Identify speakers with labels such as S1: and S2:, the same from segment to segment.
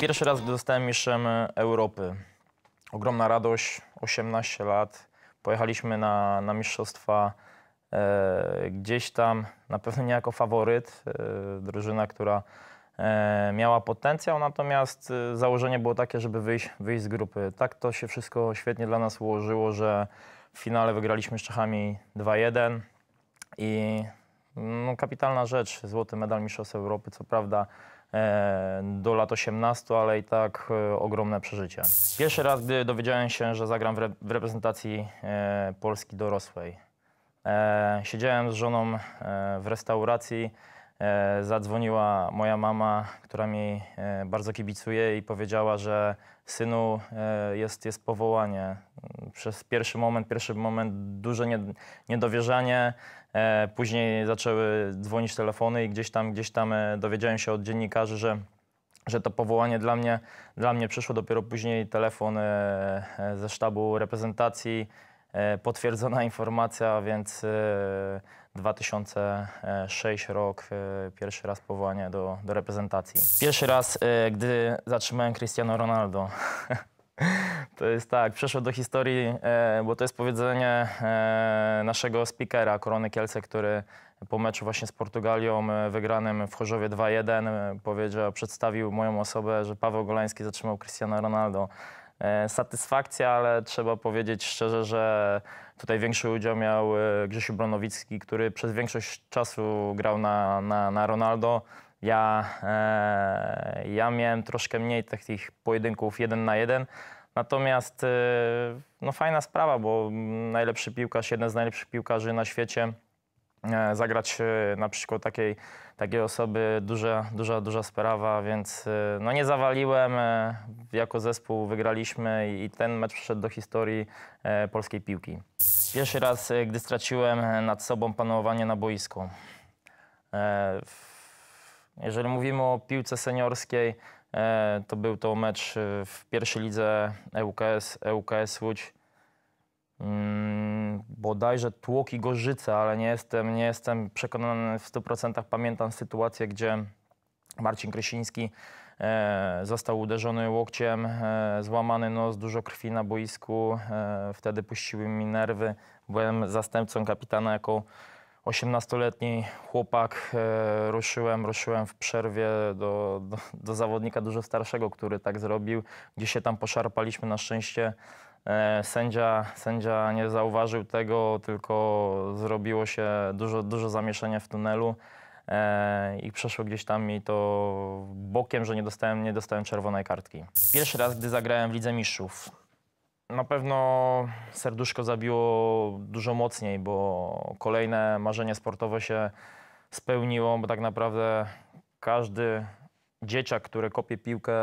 S1: Pierwszy raz, gdy zostałem mistrzem Europy. Ogromna radość, 18 lat. Pojechaliśmy na, na mistrzostwa e, gdzieś tam, na pewno nie jako faworyt. E, drużyna, która e, miała potencjał, natomiast e, założenie było takie, żeby wyjść, wyjść z grupy. Tak to się wszystko świetnie dla nas ułożyło, że w finale wygraliśmy z Czechami 2-1 i no, kapitalna rzecz, złoty medal Mistrzostw Europy, co prawda E, do lat 18, ale i tak e, ogromne przeżycie. Pierwszy raz, gdy dowiedziałem się, że zagram w, re w reprezentacji e, Polski dorosłej. Siedziałem z żoną w restauracji, E, zadzwoniła moja mama, która mi e, bardzo kibicuje i powiedziała, że synu e, jest, jest powołanie. Przez pierwszy moment, pierwszy moment duże niedowierzanie. Później zaczęły dzwonić telefony i gdzieś tam, gdzieś tam dowiedziałem się od dziennikarzy, że że to powołanie dla mnie, dla mnie przyszło dopiero później telefon ze sztabu reprezentacji, potwierdzona informacja, więc 2006 rok, e, pierwszy raz powołanie do, do reprezentacji. Pierwszy raz, e, gdy zatrzymałem Cristiano Ronaldo. To jest tak, przeszło do historii, e, bo to jest powiedzenie naszego speakera Korony Kielce, który po meczu właśnie z Portugalią wygranym w Chorzowie 2-1 powiedział, przedstawił moją osobę, że Paweł Golański zatrzymał Cristiano Ronaldo. Satysfakcja, ale trzeba powiedzieć szczerze, że Tutaj większy udział miał e, Grzesiu Bronowicki, który przez większość czasu grał na, na, na Ronaldo. Ja, e, ja miałem troszkę mniej takich pojedynków jeden na jeden. Natomiast e, no, fajna sprawa, bo najlepszy piłkarz, jeden z najlepszych piłkarzy na świecie – E, zagrać e, na przykład takiej, takiej osoby duża, duża, duża sprawa, więc e, no nie zawaliłem. Jako zespół wygraliśmy i ten mecz przyszedł do historii polskiej piłki. Pierwszy raz, gdy straciłem nad sobą panowanie na boisku. Jeżeli mówimy o piłce seniorskiej, to był to mecz w pierwszej lidze EUKS, EUKS Łódź mm, bodajże Tłoki Gorzyce, ale nie jestem, nie jestem przekonany w 100%. Pamiętam sytuację, gdzie Marcin Krysiński e, został uderzony łokciem, e, złamany nos, dużo krwi na boisku. E, wtedy puściły mi nerwy. Byłem zastępcą kapitana jako 18-letni chłopak. E, ruszyłem, ruszyłem w przerwie do, do, do zawodnika dużo starszego, który tak zrobił, gdzie się tam poszarpaliśmy na szczęście. E, sędzia, sędzia nie zauważył tego, tylko zrobiło się dużo, dużo zamieszania w tunelu e, i przeszło gdzieś tam mi to bokiem, że nie dostałem, nie dostałem czerwonej kartki. Pierwszy raz, gdy zagrałem w Lidze Mistrzów, na pewno serduszko zabiło dużo mocniej, bo kolejne marzenie sportowe się spełniło, bo tak naprawdę każdy dzieciak, który kopie piłkę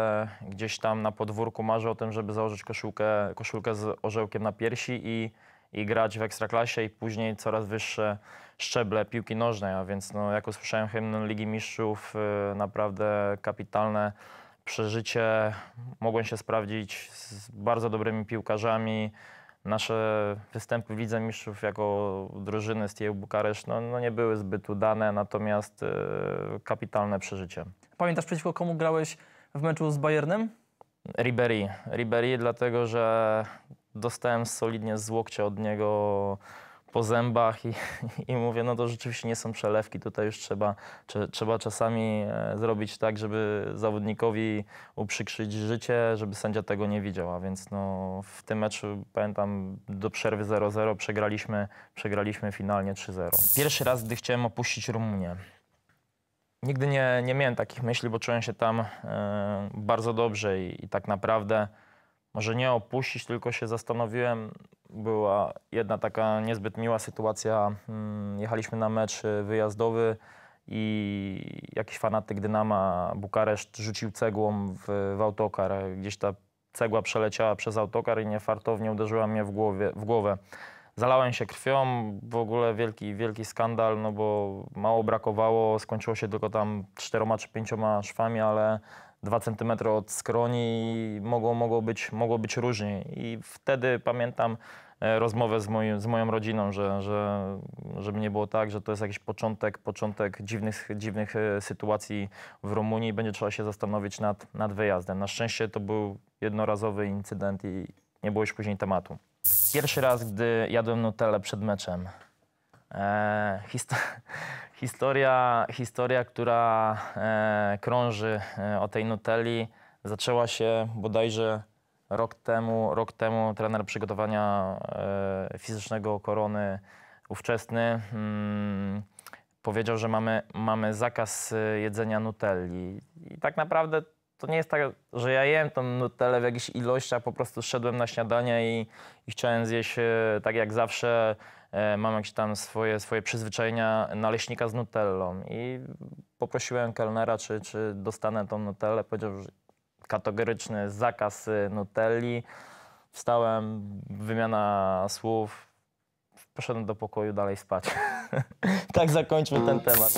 S1: gdzieś tam na podwórku, marzy o tym, żeby założyć koszulkę, koszulkę z orzełkiem na piersi i, i grać w ekstraklasie i później coraz wyższe szczeble piłki nożnej. A więc no, jak usłyszałem hymn Ligi Mistrzów, y, naprawdę kapitalne przeżycie. Mogłem się sprawdzić z bardzo dobrymi piłkarzami. Nasze występy w Lidze Mistrzów jako drużyny z Bukaresz no, no nie były zbyt udane, natomiast y, kapitalne przeżycie. Pamiętasz przeciwko komu grałeś w meczu z Bayernem? Ribery. Ribery, dlatego że dostałem solidnie z łokcia od niego po zębach i, i mówię, no to rzeczywiście nie są przelewki, tutaj już trzeba, czy, trzeba czasami e, zrobić tak, żeby zawodnikowi uprzykrzyć życie, żeby sędzia tego nie widział, a więc no, w tym meczu, pamiętam, do przerwy 0-0 przegraliśmy, przegraliśmy finalnie 3-0. Pierwszy raz, gdy chciałem opuścić Rumunię, nigdy nie, nie miałem takich myśli, bo czułem się tam y, bardzo dobrze i, i, tak naprawdę może nie opuścić, tylko się zastanowiłem. Była jedna taka niezbyt miła sytuacja. Mm, jechaliśmy na mecz e, wyjazdowy i jakiś fanatyk Dynama Bukareszt rzucił cegłą w, w autokar. Gdzieś ta cegła przeleciała przez autokar i niefartownie uderzyła mnie w, głowie, w głowę. Zalałem się krwią, w ogóle wielki, wielki skandal, no bo mało brakowało, skończyło się tylko tam czteroma czy pięcioma szwami, ale dwa centymetry od skroni mogło, mogło, być, mogło być różnie. I wtedy pamiętam e, rozmowę z, z moją rodziną, że, że, żeby nie było tak, że to jest jakiś początek, początek dziwnych, dziwnych e, sytuacji w Rumunii i będzie trzeba się zastanowić nad, nad wyjazdem. Na szczęście to był jednorazowy incydent i nie było już później tematu. Pierwszy raz, gdy jadłem Nutellę przed meczem. E, histo historia, historia, która e, krąży e, o tej Nutelli, zaczęła się bodajże rok temu. Rok temu trener przygotowania e, fizycznego Korony ówczesny mm, powiedział, że mamy, mamy zakaz e, jedzenia Nutelli. I tak naprawdę to nie jest tak, że ja jem tą Nutellę w jakichś ilościach, po prostu szedłem na śniadanie i, i chciałem zjeść e, tak jak zawsze. E, mam jakieś tam swoje, swoje przyzwyczajenia naleśnika z Nutellą i poprosiłem kelnera, czy, czy dostanę tą Nutellę. Powiedział, że kategoryczny zakaz e, Nutelli. Wstałem, wymiana słów, poszedłem do pokoju dalej spać. tak zakończmy ten temat.